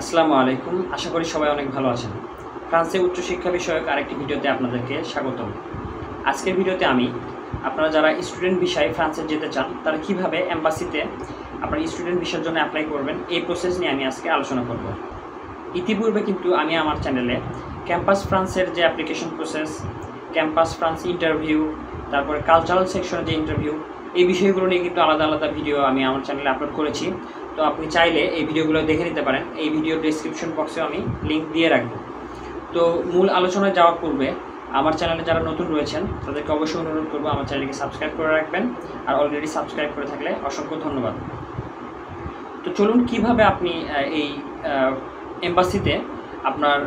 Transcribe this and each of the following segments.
আসসালামু আলাইকুম আশা করি সবাই অনেক ভালো আছেন ফ্রান্সে উচ্চশিক্ষা বিষয়ক আরেকটি ভিডিওতে আপনাদেরকে স্বাগতম আজকের ভিডিওতে আমি আপনারা যারা স্টুডেন্ট বিষয়ে ফ্রান্সে যেতে চান তারা কিভাবে অ্যাম্বাসিতে আপনার স্টুডেন্ট বিষয়ের জন্য অ্যাপ্লাই করবেন এই প্রসেস নিয়ে আমি আজকে আলোচনা করব ইতিপূর্বে কিন্তু আমি আমার চ্যানেলে ক্যাম্পাস ফ্রান্সের যে application process Campus France interview তারপরে কালচারাল সেকশনের যে ইন্টারভিউ এই বিষয়গুলো নিয়ে কিন্তু আলাদা আলাদা ভিডিও আমি আমার চ্যানেলে আপলোড করেছি তো আপনি চাইলে এই ভিডিওগুলো দেখে নিতে পারেন এই ভিডিও ডিসক্রিপশন বক্সে আমি লিঙ্ক দিয়ে রাখব তো মূল আলোচনায় যাওয়ার পূর্বে আমার চ্যানেলে যারা নতুন রয়েছেন তাদেরকে অবশ্যই অনুরোধ করবো আমার চ্যানেলকে সাবস্ক্রাইব করে রাখবেন আর অলরেডি সাবস্ক্রাইব করে থাকলে অসংখ্য ধন্যবাদ তো চলুন কিভাবে আপনি এই এম্বাসিতে আপনার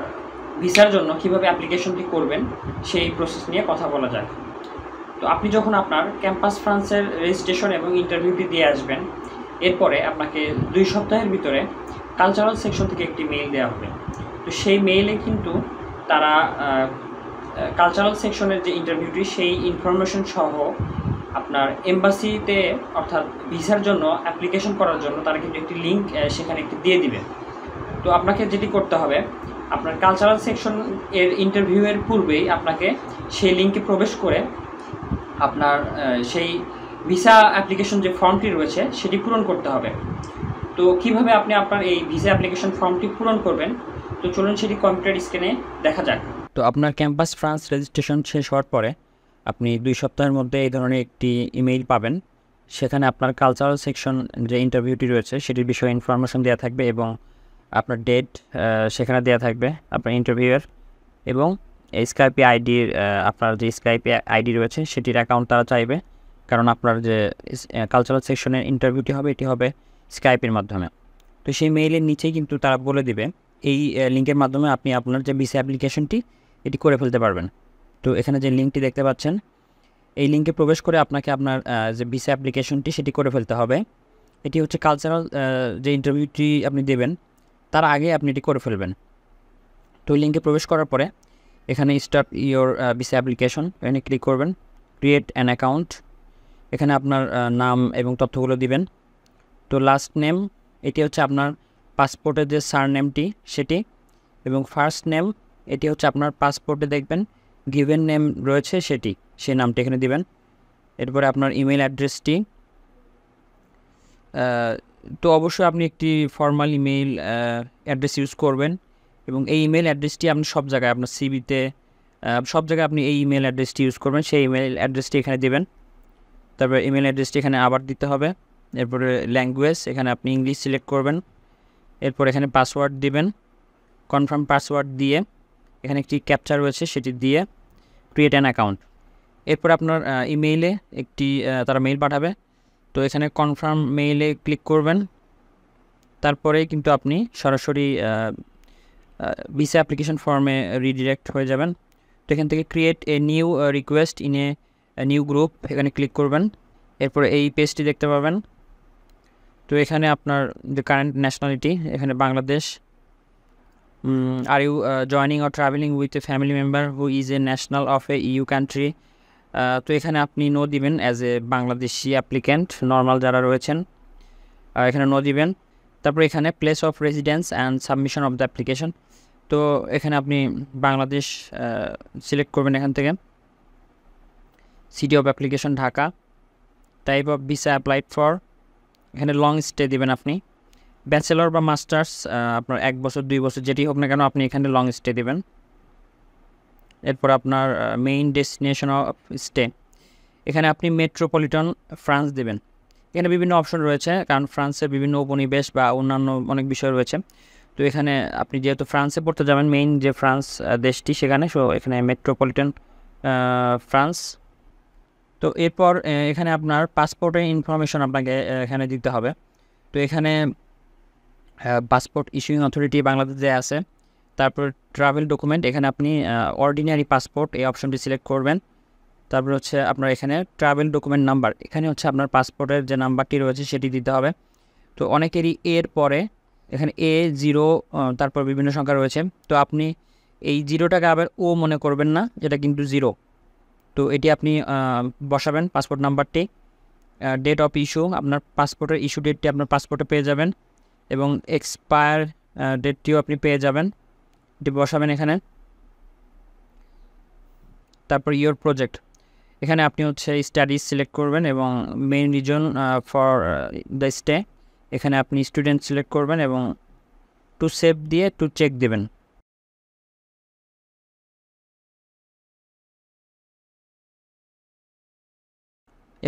ভিসার জন্য কিভাবে অ্যাপ্লিকেশনটি করবেন সেই প্রসেস নিয়ে কথা বলা যায় তো আপনি যখন আপনার ক্যাম্পাস ফ্রান্সের রেজিস্ট্রেশন এবং ইন্টারভিউটি দিয়ে আসবেন এরপরে আপনাকে দুই সপ্তাহের ভিতরে কালচারাল সেকশন থেকে একটি মেইল দেওয়া হবে তো সেই মেইলে কিন্তু তারা কালচারাল সেকশনের যে ইন্টারভিউটি সেই ইনফরমেশন সহ আপনার এম্বাসিতে অর্থাৎ ভিসার জন্য অ্যাপ্লিকেশন করার জন্য তারা কিন্তু একটি লিঙ্ক সেখানে একটি দিয়ে দিবে তো আপনাকে যেটি করতে হবে আপনার কালচারাল সেকশন এর ইন্টারভিউয়ের পূর্বেই আপনাকে সেই লিঙ্কে প্রবেশ করে আপনার সেই ভিসা অ্যাপ্লিকেশন যে ফর্মটি রয়েছে সেটি পূরণ করতে হবে তো কিভাবে আপনি আপনার এই ভিসা অ্যাপ্লিকেশন ফর্মটি পূরণ করবেন তো চলুন সেটি কম্পিউটার স্ক্রিনে দেখা যাক তো আপনার ক্যাম্পাস ফ্রান্স রেজিস্ট্রেশন শেষ হওয়ার পরে আপনি দুই সপ্তাহের মধ্যে এই ধরনের একটি ইমেইল পাবেন সেখানে আপনার কালচারাল সেকশন যে ইন্টারভিউটি রয়েছে সেটির বিষয়ে ইনফরমেশন দেওয়া থাকবে এবং আপনার ডেট সেখানে দেওয়া থাকবে আপনার ইন্টারভিউয়ের এবং স্কাইপি আইডির আপনার যে স্কাইপি আইডি রয়েছে সেটির অ্যাকাউন্ট তারা চাইবে কারণ আপনার যে কালচারাল সেকশনের ইন্টারভিউটি হবে এটি হবে স্কাইপের মাধ্যমে তো সেই মেইলের নিচেই কিন্তু তারা বলে দিবে এই লিঙ্কের মাধ্যমে আপনি আপনার যে বিসি অ্যাপ্লিকেশনটি এটি করে ফেলতে পারবেন তো এখানে যে লিঙ্কটি দেখতে পাচ্ছেন এই লিঙ্কে প্রবেশ করে আপনাকে আপনার যে বিসি অ্যাপ্লিকেশনটি সেটি করে ফেলতে হবে এটি হচ্ছে কালচারাল যে ইন্টারভিউটি আপনি দেবেন তার আগে আপনি এটি করে ফেলবেন তো লিঙ্কে প্রবেশ করার পরে এখানে স্টার্ট ইয়োর ভিসা অ্যাপ্লিকেশন এখানে ক্লিক করবেন ক্রিয়েট অ্যান অ্যাকাউন্ট এখানে আপনার নাম এবং তথ্যগুলো দিবেন তো লাস্ট নেম এটি হচ্ছে আপনার পাসপোর্টের যে সার নেমটি সেটি এবং ফার্স্ট নেম এটি হচ্ছে আপনার পাসপোর্টে দেখবেন গিভেন নেম রয়েছে সেটি সেই নামটি এখানে দিবেন এরপরে আপনার ইমেল অ্যাড্রেসটি তো অবশ্যই আপনি একটি ফর্মাল ইমেল অ্যাড্রেস ইউজ করবেন এবং এই ইমেল অ্যাড্রেসটি আপনি সব জায়গায় আপনার সিবিতে সব জায়গায় আপনি এই ইমেল অ্যাড্রেসটি ইউজ করবেন সেই ইমেল অ্যাড্রেসটি এখানে দেবেন তারপরে ইমেল অ্যাড্রেসটি এখানে আবার দিতে হবে এরপরে ল্যাঙ্গুয়েজ এখানে আপনি ইংলিশ সিলেক্ট করবেন এরপর এখানে পাসওয়ার্ড দিবেন কনফার্ম পাসওয়ার্ড দিয়ে এখানে একটি ক্যাপচার রয়েছে সেটি দিয়ে ক্রিয়েট অ্যান অ্যাকাউন্ট এরপর আপনার ইমেইলে একটি তারা মেইল পাঠাবে তো এখানে কনফার্ম মেইলে ক্লিক করবেন তারপরে কিন্তু আপনি সরাসরি ভিসা অ্যাপ্লিকেশন ফর্মে রিডিরেক্ট হয়ে যাবেন তো এখান থেকে create a new request in a new group এখানে ক্লিক করবেন এরপরে এই পেজটি দেখতে পাবেন তো এখানে আপনার যে কারেন্ট ন্যাশনালিটি এখানে Bangladesh are you joining or travelling with a family member who is a national of a EU country তো এখানে আপনি নো দিবেন as a Bangladeshi applicant normal যারা রয়েছেন এখানে নো দিবেন তারপর এখানে place of residence and submission of the application তো এখানে আপনি বাংলাদেশ সিলেক্ট করবেন এখান থেকে city of application Dhaka type of visa applied for এখানে লং স্টে দেবেন আপনি ব্যাচেলর বা মাস্টার্স আপনার এক বছর দুই বছর যেটি হোক না কেন আপনি এখানে লং স্টে দেবেন এরপর আপনার মেইন ডেস্টিনেশন অফ স্টে এখানে আপনি মেট্রোপলিটন ফ্রান্স দেবেন এখানে বিভিন্ন অপশন রয়েছে কারণ ফ্রান্সের বিভিন্ন উপনিবেশ বা অন্যান্য অনেক বিষয় রয়েছে তো এখানে আপনি যেহেতু ফ্রান্সে পড়তে যাবেন মেইন যে ফ্রান্স দেশটি সেখানে সো এখানে মেট্রোপলিটন ফ্রান্স তো এরপর এখানে আপনার পাসপোর্টের ইনফরমেশন আপনাকে এখানে দিতে হবে তো এখানে পাসপোর্ট ইস্যুইং অথরিটি বাংলাদেশে আছে তারপর ট্রাভেল ডকুমেন্ট এখানে আপনি অর্ডিনারি পাসপোর্ট এই অপশনটি সিলেক্ট করবেন তারপর হচ্ছে আপনার এখানে ট্রাভেল ডকুমেন্ট নাম্বার এখানে হচ্ছে আপনার পাসপোর্টের যে নাম্বারটি রয়েছে সেটি দিতে হবে তো অনেকেরই এর পরে এখানে এ জিরো তারপর বিভিন্ন সংখ্যা রয়েছে তো আপনি এই জিরোটাকে আবার ও মনে করবেন না যেটা কিন্তু জিরো তো এটি আপনি বসাবেন পাসপোর্ট নাম্বারটি ডেট অফ ইস্যু আপনার পাসপোর্টের ইস্যু ডেটটি আপনার পাসপোর্টে পেয়ে যাবেন এবং এক্সপায়ার ডেটটিও আপনি পেয়ে যাবেন এটি বসাবেন এখানে তারপর ইয়োর প্রজেক্ট এখানে আপনি হচ্ছে স্টাডিজ সিলেক্ট করবেন এবং main reason for the stay এখানে আপনি স্টুডেন্ট সিলেক্ট করবেন এবং টু সেভ দিয়ে টু চেক দেবেন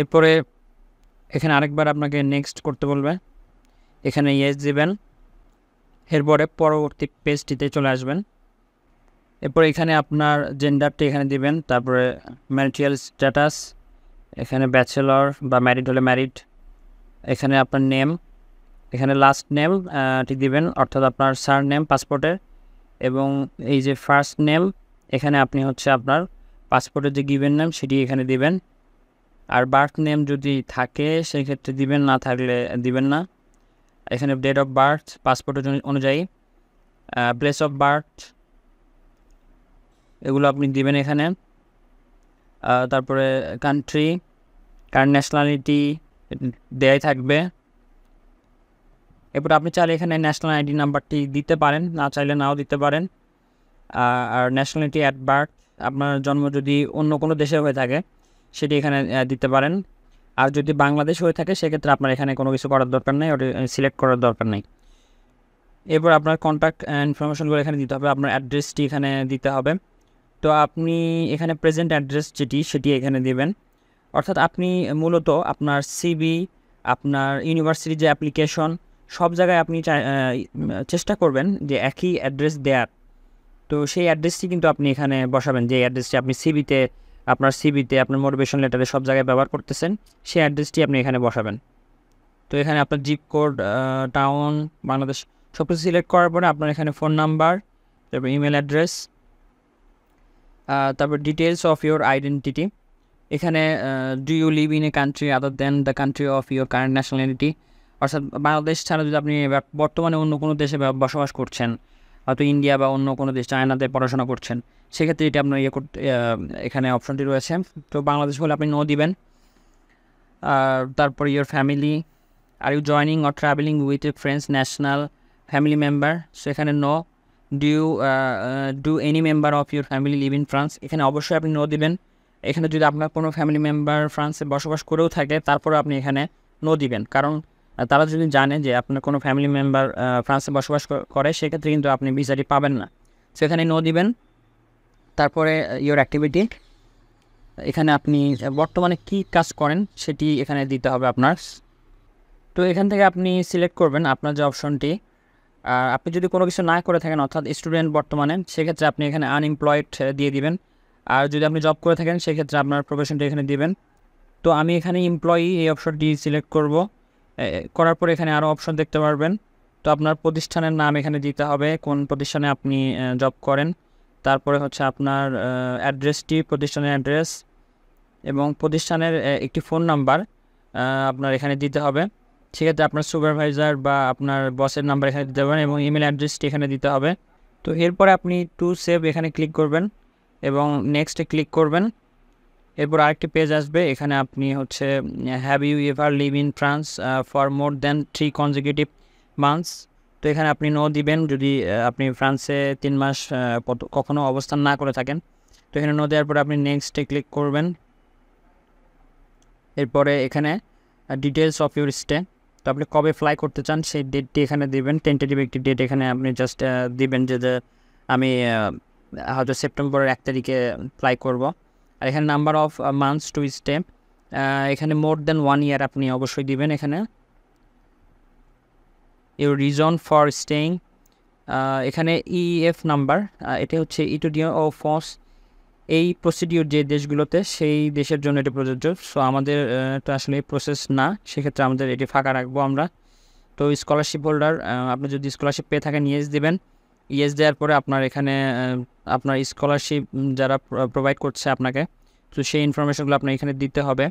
এরপরে এখানে আরেকবার আপনাকে নেক্সট করতে বলবে এখানে ইয়েস দিবেন এরপরে পরবর্তী পেজটিতে চলে আসবেন এরপরে এখানে আপনার জেন্ডারটি এখানে দিবেন তারপরে ম্যারিটিয়াল স্ট্যাটাস এখানে ব্যাচেলর বা ম্যারিড হলে ম্যারিড এখানে আপনার নেম এখানে লাস্ট নেমটি দিবেন অর্থাৎ আপনার সার নেম পাসপোর্টে এবং এই যে ফার্স্ট নেম এখানে আপনি হচ্ছে আপনার পাসপোর্টের যে গিভেন নেম সেটি এখানে দিবেন আর বার্থ নেম যদি থাকে সেক্ষেত্রে দিবেন না থাকলে দিবেন না এখানে ডেট অফ বার্থ পাসপোর্ট অনুযায়ী প্লেস অফ বার্থ এগুলো আপনি দিবেন এখানে তারপরে কান্ট্রি কার ন্যাশনালিটি দেয় থাকবে এরপর আপনি চাইলে এখানে ন্যাশনাল আইডি নাম্বারটি দিতে পারেন না চাইলে নাও দিতে পারেন আর ন্যাশনালিটি অ্যাট বার্থ আপনার জন্ম যদি অন্য কোনো দেশে হয়ে থাকে সেটি এখানে দিতে পারেন আর যদি বাংলাদেশ হয়ে থাকে সেক্ষেত্রে আপনার এখানে কোনো কিছু করার দরকার নেই ওটা সিলেক্ট করার দরকার নেই এরপর আপনার কন্ট্যাক্ট ইনফরমেশনগুলো এখানে দিতে হবে আপনার অ্যাড্রেসটি এখানে দিতে হবে তো আপনি এখানে প্রেজেন্ট অ্যাড্রেস যেটি সেটি এখানে দেবেন অর্থাৎ আপনি মূলত আপনার সিবি আপনার ইউনিভার্সিটির যে অ্যাপ্লিকেশন সব জায়গায় আপনি চেষ্টা করবেন যে একই অ্যাড্রেস দেয়ার তো সেই অ্যাড্রেসটি কিন্তু আপনি এখানে বসাবেন যে অ্যাড্রেসটি আপনি সিবিতে আপনার সিবিতে আপনার মোটিভেশন লেটারে সব জায়গায় ব্যবহার করতেছেন সেই অ্যাড্রেসটি আপনি এখানে বসাবেন তো এখানে আপনার জিপ কোড টাউন বাংলাদেশ সব কিছু সিলেক্ট করার পরে আপনার এখানে ফোন নাম্বার তারপর ইমেল অ্যাড্রেস তারপর ডিটেলস অফ ইউর আইডেন্টিটি এখানে do you live in a country other than the country of your current nationality অর্থাৎ বাংলাদেশ ছাড়া যদি আপনি বর্তমানে অন্য কোনো দেশে বসবাস করছেন হয়তো ইন্ডিয়া বা অন্য কোনো দেশ চায়নাতে পড়াশোনা করছেন সেক্ষেত্রে এটা আপনার ইয়ে করতে এখানে অপশনটি রয়েছে তো বাংলাদেশ হলে আপনি নো দিবেন তারপর your family are you joining or travelling with a friends national family member সেখানে no due do any member of your family live in France এখানে অবশ্যই আপনি নো দিবেন এখানে যদি আপনার কোনো ফ্যামিলি মেম্বার ফ্রান্সে বসবাস করেও থাকে তারপরে আপনি এখানে নো দিবেন কারণ তারা যদি জানে যে আপনার কোনো ফ্যামিলি মেম্বার ফ্রান্সে বসবাস করে সেক্ষেত্রে কিন্তু আপনি ভিসাটি পাবেন না সেখানে নো দিবেন তারপরে ইয়োর অ্যাক্টিভিটি এখানে আপনি বর্তমানে কি কাজ করেন সেটি এখানে দিতে হবে আপনার তো এখান থেকে আপনি সিলেক্ট করবেন আপনার যে অপশনটি আর আপনি যদি কোনো কিছু না করে থাকেন অর্থাৎ স্টুডেন্ট বর্তমানে সেক্ষেত্রে আপনি এখানে আনএমপ্লয়েড দিয়ে দিবেন আর যদি আপনি জব করে থাকেন সেক্ষেত্রে আপনার প্রফেশনটি এখানে দিবেন তো আমি এখানে এমপ্লয়ি এই অপশনটি সিলেক্ট করব করার পর এখানে আরও অপশন দেখতে পারবেন তো আপনার প্রতিষ্ঠানের নাম এখানে দিতে হবে কোন প্রতিষ্ঠানে আপনি জব করেন তারপরে হচ্ছে আপনার অ্যাড্রেসটি প্রতিষ্ঠানের অ্যাড্রেস এবং প্রতিষ্ঠানের একটি ফোন নাম্বার আপনার এখানে দিতে হবে সেক্ষেত্রে আপনার সুপারভাইজার বা আপনার বসের নাম্বার এখানে দিতে পারেন এবং ইমেল অ্যাড্রেসটি এখানে দিতে হবে তো এরপরে আপনি টু সেভ এখানে ক্লিক করবেন এবং নেক্সটে ক্লিক করবেন এরপর আরেকটি পেজ আসবে এখানে আপনি হচ্ছে have you ever live in France for more than three consecutive months তো এখানে আপনি নো দিবেন যদি আপনি ফ্রান্সে তিন মাস কখনো অবস্থান না করে থাকেন তো এখানে নো দেওয়ার পরে আপনি নেক্সটে ক্লিক করবেন এরপরে এখানে ডিটেলস অফ ইউর স্টে তো আপনি কবে ফ্লাই করতে চান সেই ডেটটি এখানে দেবেন টেন্টেটিভ একটি ডেট এখানে আপনি জাস্ট দিবেন যে আমি হয়তো সেপ্টেম্বরের এক তারিখে ফ্লাই করবো আর এখানে number of months to step এখানে মোর দেন ওয়ান ইয়ার আপনি অবশ্যই দিবেন এখানে ইউর রিজন ফর স্টেইং এখানে ইএফ e নাম্বার uh, এটা হচ্ছে ইটোডিও ও ফস এই প্রসিডিওর যে দেশগুলোতে সেই দেশের জন্য এটা প্রযোজ্য সো আমাদের uh, তো আসলে প্রসেস না সেক্ষেত্রে আমাদের এটি ফাঁকা রাখবো আমরা তো স্কলারশিপ হোল্ডার uh, আপনি যদি স্কলারশিপ পেয়ে থাকেন নিয়ে দেবেন ইয়েস দেওয়ার পরে আপনার এখানে আপনার স্কলারশিপ যারা প্রোভাইড করছে আপনাকে তো সেই ইনফরমেশনগুলো আপনার এখানে দিতে হবে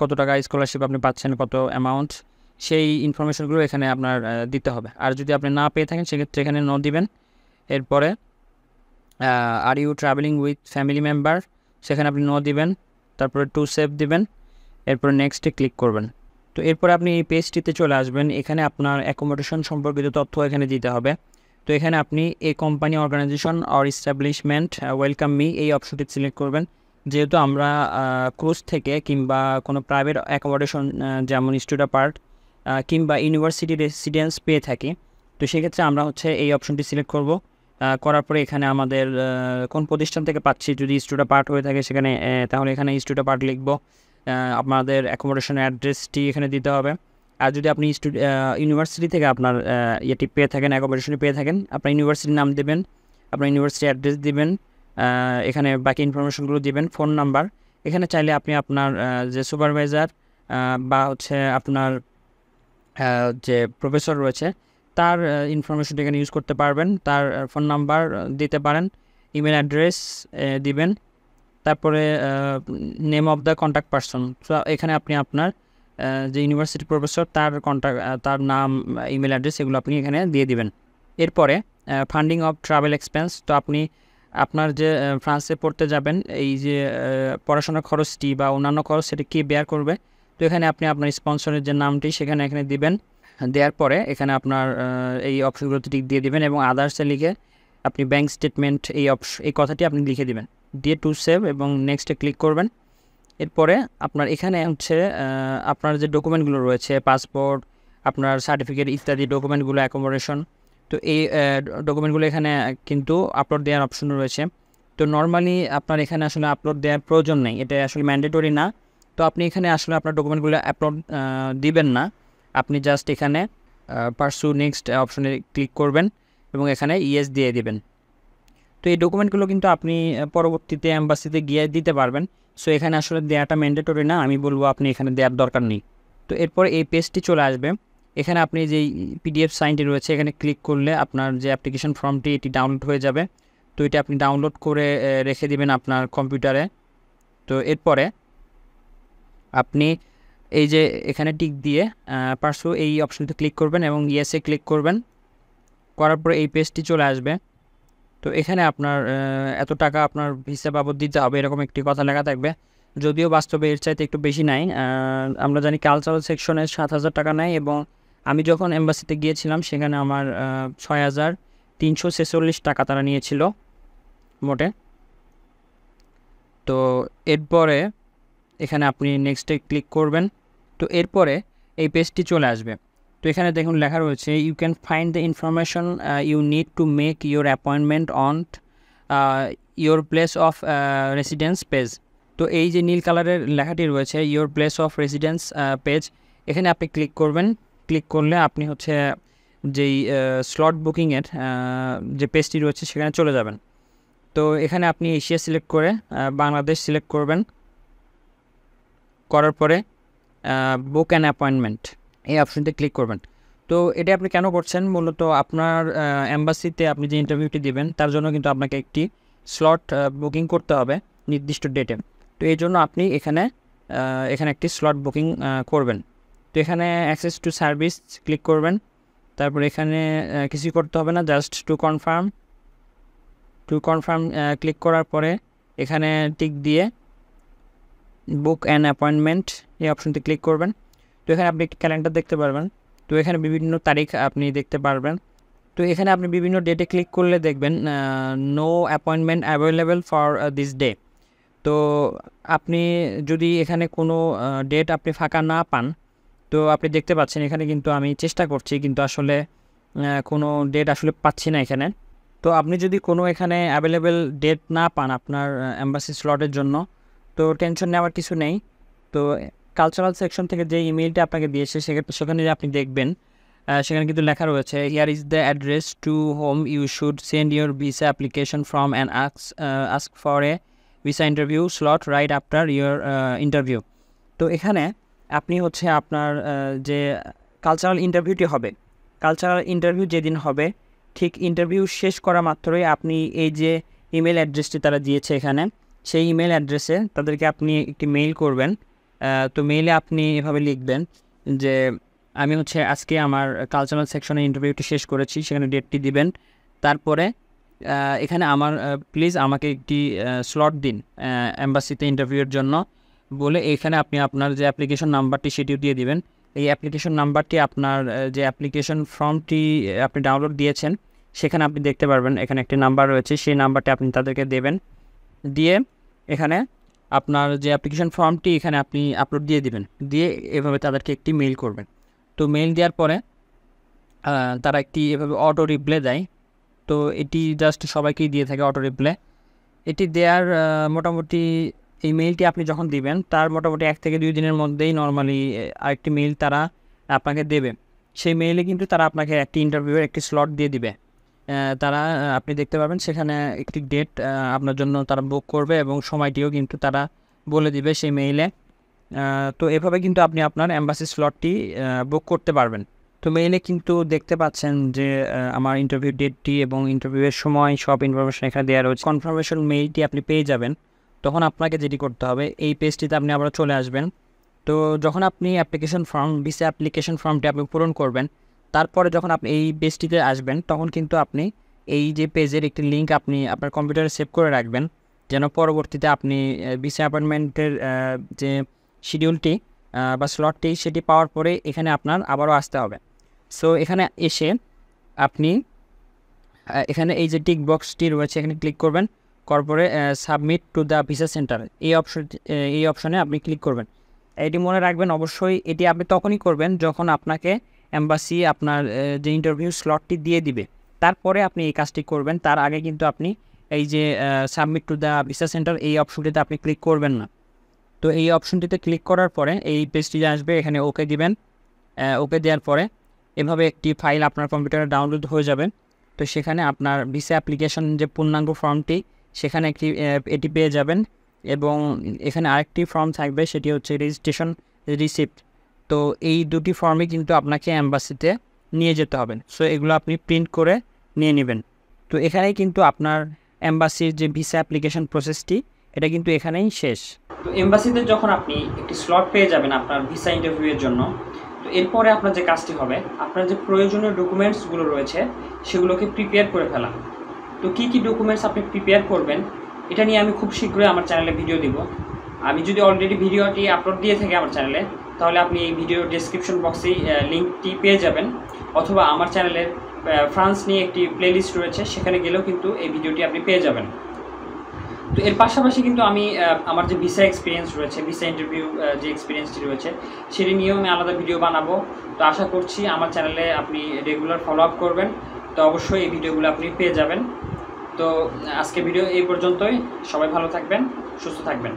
কত টাকা স্কলারশিপ আপনি পাচ্ছেন কত অ্যামাউন্ট সেই ইনফরমেশনগুলো এখানে আপনার দিতে হবে আর যদি আপনি না পেয়ে থাকেন সেক্ষেত্রে এখানে ন দিবেন এরপরে are you travelling with family member সেখানে আপনি ন দিবেন তারপরে টু সেভ দিবেন এরপরে নেক্সটে ক্লিক করবেন তো এরপর আপনি এই পেজটিতে চলে আসবেন এখানে আপনার অ্যাকোমোডেশন সম্পর্কিত তথ্য এখানে দিতে হবে তো এখানে আপনি a company organisation or establishment welcome me এই অপশনটি সিলেক্ট করবেন যেহেতু আমরা ক্রুজ থেকে কিংবা কোনো প্রাইভেট অ্যাকোমোডেশন যেমন স্টুডা পার্ট কিংবা ইউনিভার্সিটি রেসিডেন্স পেয়ে থাকি তো সেক্ষেত্রে আমরা হচ্ছে এই অপশনটি সিলেক্ট করব করার পরে এখানে আমাদের কোন প্রতিষ্ঠান থেকে পাচ্ছি যদি স্টুডা পার্ট হয়ে থাকে সেখানে তাহলে এখানে স্টুডা পার্ট লিখব আপনাদের অ্যাকোমোডেশন অ্যাড্রেসটি এখানে দিতে হবে আর যদি আপনি ইউনিভার্সিটি থেকে আপনার ইয়েটি পেয়ে থাকেন অ্যাকোমোডেশন পেয়ে থাকেন আপনার ইউনিভার্সিটির নাম দেবেন আপনার ইউনিভার্সিটি অ্যাড্রেস দিবেন এখানে বাকি ইনফরমেশনগুলো দিবেন ফোন নাম্বার এখানে চাইলে আপনি আপনার যে সুপারভাইজার বা হচ্ছে আপনার যে প্রফেসর রয়েছে তার ইনফরমেশনটা এখানে ইউজ করতে পারবেন তার ফোন নাম্বার দিতে পারেন ইমেল অ্যাড্রেস দিবেন তারপরে name of the contact person তো এখানে আপনি আপনার যে ইউনিভার্সিটি প্রফেসর তার কন্ট্যাক্ট তার নাম ইমেল অ্যাড্রেস এগুলো আপনি এখানে দিয়ে দিবেন এরপরে ফান্ডিং অফ ট্রাভেল এক্সপেন্স তো আপনি আপনার যে ফ্রান্সে পড়তে যাবেন এই যে পড়াশোনার খরচটি বা অন্যান্য খরচ সেটা কে বেয়ার করবে তো এখানে আপনি আপনার স্পন্সরের যে নামটি সেখানে এখানে দিবেন দেওয়ার পরে এখানে আপনার এই অপশনগুলোতে টিক দিয়ে দিবেন এবং আদার্সে লিখে আপনি ব্যাঙ্ক স্টেটমেন্ট এই অপশ এই কথাটি আপনি লিখে দিবেন দিয়ে টু সেভ এবং নেক্সটে ক্লিক করবেন এরপরে আপনার এখানে হচ্ছে আপনার যে ডকুমেন্টগুলো রয়েছে পাসপোর্ট আপনার সার্টিফিকেট ইত্যাদি ডকুমেন্টগুলো অ্যাকোমোডেশন তো এই ডকুমেন্টগুলো এখানে কিন্তু আপলোড দেওয়ার অপশন রয়েছে তো নর্মালি আপনার এখানে আসলে আপলোড দেওয়ার প্রয়োজন নেই এটা আসলে ম্যান্ডেটরি না তো আপনি এখানে আসলে আপনার ডকুমেন্টগুলো আপলোড দিবেন না আপনি জাস্ট এখানে পার্সু নেক্সট অপশনে ক্লিক করবেন এবং এখানে ইয়েস দিয়ে দিবেন তো এই ডকুমেন্টগুলো কিন্তু আপনি পরবর্তীতে অ্যাম্বাসিতে গিয়ে দিতে পারবেন সো এখানে আসলে দেওয়াটা ম্যান্ডেটরি না আমি বলবো আপনি এখানে দেওয়ার দরকার নেই তো এরপর এই পেজটি চলে আসবে এখানে আপনি যেই পিডিএফ সাইনটি রয়েছে এখানে ক্লিক করলে আপনার যে অ্যাপ্লিকেশন ফর্মটি এটি ডাউনলোড হয়ে যাবে তো এটি আপনি ডাউনলোড করে রেখে দিবেন আপনার কম্পিউটারে তো এরপরে আপনি এই যে এখানে টিক দিয়ে পার্সু এই অপশানটি ক্লিক করবেন এবং ইয়েসে ক্লিক করবেন করার পর এই পেজটি চলে আসবে তো এখানে আপনার এত টাকা আপনার ভিসা বাবদ দিতে হবে এরকম একটি কথা লেখা থাকবে যদিও বাস্তবে এর চাইতে একটু বেশি নাই আমরা জানি কালচারাল সেকশনে সাত হাজার টাকা নেয় এবং আমি যখন এম্বাসিতে গিয়েছিলাম সেখানে আমার ছয় হাজার তিনশো ছেচল্লিশ টাকা তারা নিয়েছিল মোটে তো এরপরে এখানে আপনি নেক্সটে ক্লিক করবেন তো এরপরে এই পেজটি চলে আসবে তো এখানে দেখুন লেখা রয়েছে you can find the information you need to make your appointment on your place of residence page তো এই যে নীল কালারের লেখাটি রয়েছে your place of residence page এখানে আপনি ক্লিক করবেন ক্লিক করলে আপনি হচ্ছে যেই স্লট uh, বুকিংয়ের uh, যে পেজটি রয়েছে সেখানে চলে যাবেন তো এখানে আপনি এশিয়া সিলেক্ট করে uh, বাংলাদেশ সিলেক্ট করবেন করার পরে বুক অ্যান অ্যাপয়েন্টমেন্ট এই অপশনটি ক্লিক করবেন তো এটা আপনি কেন করছেন মূলত আপনার অ্যাম্বাসিতে আপনি যে ইন্টারভিউটি দেবেন তার জন্য কিন্তু আপনাকে একটি স্লট বুকিং করতে হবে নির্দিষ্ট ডেটে তো এই জন্য আপনি এখানে এখানে একটি স্লট বুকিং করবেন তো এখানে অ্যাক্সেস টু সার্ভিস ক্লিক করবেন তারপর এখানে কিছু করতে হবে না just to confirm to confirm click করার পরে এখানে টিক দিয়ে বুক অ্যান অ্যাপয়েন্টমেন্ট এই অপশনটি ক্লিক করবেন তো এখানে আপনি একটি ক্যালেন্ডার দেখতে পারবেন তো এখানে বিভিন্ন তারিখ আপনি দেখতে পারবেন তো এখানে আপনি বিভিন্ন ডেটে ক্লিক করলে দেখবেন no appointment available for this day তো আপনি যদি এখানে কোনো ডেট আপনি ফাঁকা না পান তো আপনি দেখতে পাচ্ছেন এখানে কিন্তু আমি চেষ্টা করছি কিন্তু আসলে কোনো ডেট আসলে পাচ্ছি না এখানে তো আপনি যদি কোনো এখানে অ্যাভেলেবেল ডেট না পান আপনার অ্যাম্বাসি স্লটের জন্য তো টেনশন নেওয়ার কিছু নেই তো কালচারাল সেকশন থেকে যে ইমেলটা আপনাকে দিয়েছে সেক্ষেত্রে সেখানে আপনি দেখবেন সেখানে কিন্তু লেখা রয়েছে here is the address to whom you should send your visa application from an ask ask for a visa interview slot right after your interview তো এখানে আপনি হচ্ছে আপনার যে কালচারাল ইন্টারভিউটি হবে কালচারাল ইন্টারভিউ যেদিন হবে ঠিক ইন্টারভিউ শেষ করা মাত্রই আপনি এই যে ইমেল অ্যাড্রেসটি তারা দিয়েছে এখানে সেই ইমেল অ্যাড্রেসে তাদেরকে আপনি একটি মেইল করবেন তো মেইলে আপনি এভাবে লিখবেন যে আমি হচ্ছে আজকে আমার কালচারাল সেকশনের ইন্টারভিউটি শেষ করেছি সেখানে ডেটটি দিবেন তারপরে এখানে আমার প্লিজ আমাকে একটি স্লট দিন অ্যাম্বাসিতে ইন্টারভিউয়ের জন্য বলে এখানে আপনি আপনার যে অ্যাপ্লিকেশন নাম্বারটি সেটিও দিয়ে দিবেন এই অ্যাপ্লিকেশন নাম্বারটি আপনার যে অ্যাপ্লিকেশন ফর্মটি আপনি ডাউনলোড দিয়েছেন সেখানে আপনি দেখতে পারবেন এখানে একটি নাম্বার রয়েছে সেই নাম্বারটি আপনি তাদেরকে দেবেন দিয়ে এখানে আপনার যে অ্যাপ্লিকেশন ফর্মটি এখানে আপনি আপলোড দিয়ে দিবেন দিয়ে এভাবে তাদেরকে একটি মেইল করবেন তো মেইল দেওয়ার পরে তারা একটি এভাবে অটো রিপ্লে দেয় তো এটি জাস্ট সবাইকেই দিয়ে থাকে অটো রিপ্লে এটি দেওয়ার মোটামুটি এই মেইলটি আপনি যখন দিবেন তার মোটামুটি এক থেকে দুই দিনের মধ্যেই নর্মালি আরেকটি মেইল তারা আপনাকে দেবে সেই মেইলে কিন্তু তারা আপনাকে একটি ইন্টারভিউয়ের একটি স্লট দিয়ে দিবে তারা আপনি দেখতে পাবেন সেখানে একটি ডেট আপনার জন্য তারা বুক করবে এবং সময়টিও কিন্তু তারা বলে দিবে সেই মেইলে তো এভাবে কিন্তু আপনি আপনার অ্যাম্বাসি স্লটটি বুক করতে পারবেন তো মেইলে কিন্তু দেখতে পাচ্ছেন যে আমার ইন্টারভিউ ডেটটি এবং ইন্টারভিউয়ের সময় সব ইনফরমেশন এখানে দেওয়া রয়েছে কনফার্মেশন মেইলটি আপনি পেয়ে যাবেন তখন আপনাকে যেটি করতে হবে এই পেজটিতে আপনি আবার চলে আসবেন তো যখন আপনি অ্যাপ্লিকেশন ফর্ম ভিসা অ্যাপ্লিকেশন ফর্মটি আপনি পূরণ করবেন তারপরে যখন আপনি এই পেজটিতে আসবেন তখন কিন্তু আপনি এই যে পেজের একটি লিঙ্ক আপনি আপনার কম্পিউটারে সেভ করে রাখবেন যেন পরবর্তীতে আপনি ভিসা অ্যাপয়েন্টমেন্টের যে শিডিউলটি বা স্লটটি সেটি পাওয়ার পরে এখানে আপনার আবারও আসতে হবে সো এখানে এসে আপনি এখানে এই যে টিক বক্সটি রয়েছে এখানে ক্লিক করবেন করপরে submit to the visa centre এই অপশন এই অপশনে আপনি ক্লিক করবেন এটি মনে রাখবেন অবশ্যই এটি আপনি তখনই করবেন যখন আপনাকে অ্যাম্বাসি আপনার যে ইন্টারভিউ স্লটটি দিয়ে দিবে তারপরে আপনি এই কাজটি করবেন তার আগে কিন্তু আপনি এই যে submit to the visa centre এই অপশনটিতে আপনি ক্লিক করবেন না তো এই অপশনটিতে ক্লিক করার পরে এই পেজটি আসবে এখানে ওকে দিবেন ওকে দেওয়ার পরে এভাবে একটি ফাইল আপনার কম্পিউটারে ডাউনলোড হয়ে যাবে তো সেখানে আপনার ভিসা অ্যাপ্লিকেশন যে পূর্ণাঙ্গ ফর্মটি সেখানে একটি এটি পেয়ে যাবেন এবং এখানে আরেকটি ফর্ম থাকবে সেটি হচ্ছে রেজিস্ট্রেশন রিসিপ্ট তো এই দুটি ফর্মে কিন্তু আপনাকে অ্যাম্বাসিতে নিয়ে যেতে হবে সো এগুলো আপনি প্রিন্ট করে নিয়ে নেবেন তো এখানেই কিন্তু আপনার অ্যাম্বাসির যে ভিসা অ্যাপ্লিকেশন প্রসেসটি এটা কিন্তু এখানেই শেষ তো এম্বাসিতে যখন আপনি একটি স্লট পেয়ে যাবেন আপনার ভিসা ইন্টারভিউয়ের জন্য তো এরপরে আপনার যে কাজটি হবে আপনার যে প্রয়োজনীয় ডকুমেন্টসগুলো রয়েছে সেগুলোকে প্রিপেয়ার করে ফেলা তো কি কি ডকুমেন্টস আপনি প্রিপেয়ার করবেন এটা নিয়ে আমি খুব শীঘ্রই আমার চ্যানেলে ভিডিও দিব আমি যদি অলরেডি ভিডিওটি আপলোড দিয়ে থাকি আমার চ্যানেলে তাহলে আপনি এই ভিডিও ডিসক্রিপশন বক্সেই লিঙ্কটি পেয়ে যাবেন অথবা আমার চ্যানেলের ফ্রান্স নিয়ে একটি প্লেলিস্ট রয়েছে সেখানে গেলেও কিন্তু এই ভিডিওটি আপনি পেয়ে যাবেন তো এর পাশাপাশি কিন্তু আমি আমার যে ভিসা এক্সপিরিয়েন্স রয়েছে ভিসা ইন্টারভিউ যে এক্সপিরিয়েন্সটি রয়েছে সেটি নিয়েও আমি আলাদা ভিডিও বানাবো তো আশা করছি আমার চ্যানেলে আপনি রেগুলার ফলো আপ করবেন তো অবশ্যই এই ভিডিওগুলো আপনি পেয়ে যাবেন তো আজকে ভিডিও এই পর্যন্তই সবাই ভালো থাকবেন সুস্থ থাকবেন